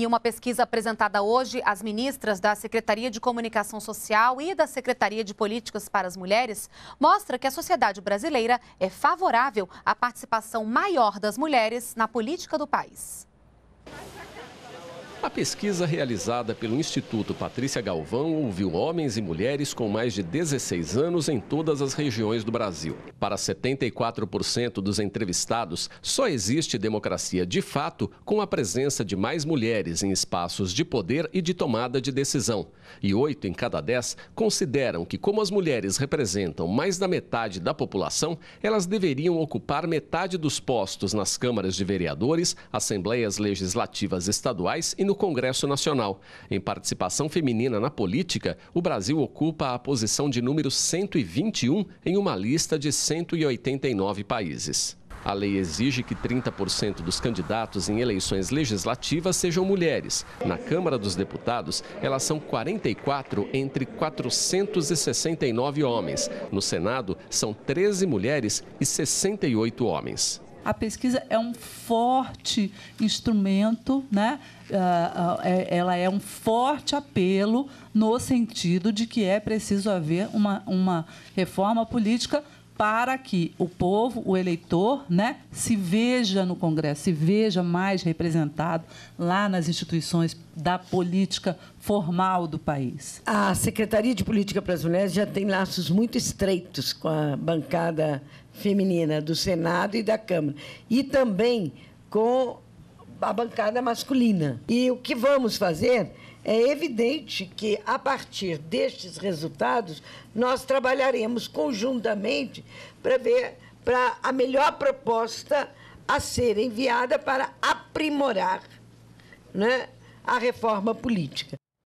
E uma pesquisa apresentada hoje às ministras da Secretaria de Comunicação Social e da Secretaria de Políticas para as Mulheres mostra que a sociedade brasileira é favorável à participação maior das mulheres na política do país pesquisa realizada pelo Instituto Patrícia Galvão ouviu homens e mulheres com mais de 16 anos em todas as regiões do Brasil. Para 74% dos entrevistados, só existe democracia de fato com a presença de mais mulheres em espaços de poder e de tomada de decisão. E 8 em cada 10 consideram que, como as mulheres representam mais da metade da população, elas deveriam ocupar metade dos postos nas câmaras de vereadores, assembleias legislativas estaduais e no Congresso Nacional. Em participação feminina na política, o Brasil ocupa a posição de número 121 em uma lista de 189 países. A lei exige que 30% dos candidatos em eleições legislativas sejam mulheres. Na Câmara dos Deputados, elas são 44 entre 469 homens. No Senado, são 13 mulheres e 68 homens a pesquisa é um forte instrumento, né? Ah, ah, é, ela é um forte apelo no sentido de que é preciso haver uma, uma reforma política para que o povo, o eleitor, né, se veja no Congresso, se veja mais representado lá nas instituições da política formal do país. A Secretaria de Política para as Mulheres já tem laços muito estreitos com a bancada feminina do Senado e da Câmara e também com a bancada masculina. E o que vamos fazer é evidente que, a partir destes resultados, nós trabalharemos conjuntamente para ver para a melhor proposta a ser enviada para aprimorar né, a reforma política.